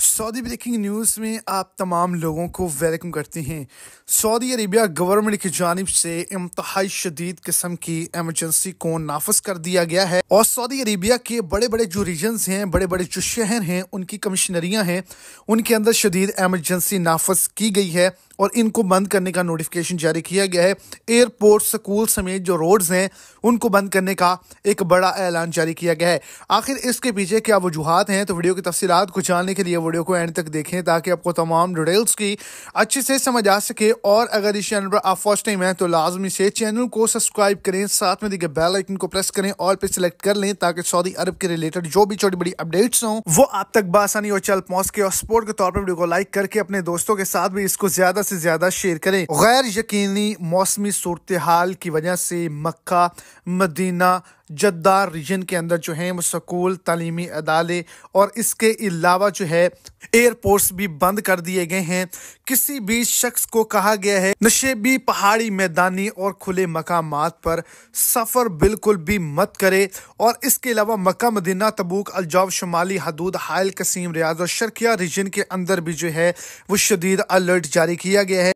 Saudi breaking news में आप तमाम लोगों को वेलकम करते हैं सऊदी अरेबिया गवर्नमेंट की जानब से इंतहाई शदीद किस्म की एमरजेंसी को नाफज कर दिया गया है और सऊदी अरेबिया के बड़े बड़े जो रीजन्स हैं बड़े बड़े जो शहर हैं उनकी कमिश्नरियाँ हैं उनके अंदर शदीद एमरजेंसी नाफज की गई है और इनको बंद करने का नोटिफिकेशन जारी किया गया है एयरपोर्ट स्कूल समेत जो रोड्स हैं उनको बंद करने का एक बड़ा ऐलान जारी किया गया है आखिर इसके पीछे क्या वजूहत हैं तो वीडियो की तफसीत को जानने के लिए वीडियो को एंड तक देखें ताकि आपको तमाम डिटेल्स की अच्छे से समझ आ सके और अगर इस चैनल पर आप फर्स्ट टाइम हैं तो लाजमी से चैनल को सब्सक्राइब करें साथ में दिखे बेल आइकन को प्रेस करें और पे सिलेक्ट कर लें ताकि सऊदी अरब के रिलेटेड जो भी छोटी बड़ी अपडेट्स हों वो आप तक बासानी और चल पहुंच के और स्पोर्ट के तौर पर वीडियो को लाइक करके अपने दोस्तों के साथ भी इसको ज्यादा से ज्यादा शेयर करें गैर यकीनी मौसमी सूरत हाल की वजह से मक्का मदीना जद्दा रीजन के अंदर जो है वो सकूल तलीमी अदाले और इसके अलावा जो है एयरपोर्ट्स भी बंद कर दिए गए हैं किसी भी शख्स को कहा गया है नशे भी पहाड़ी मैदानी और खुले मकाम पर सफ़र बिल्कुल भी मत करे और इसके अलावा मक्का मदीना तबूक अलजाव शुमाली हदूद हायल कसीम रियाज और शर्किया रीजन के अंदर भी जो है वो शदीद अलर्ट जारी किया गया है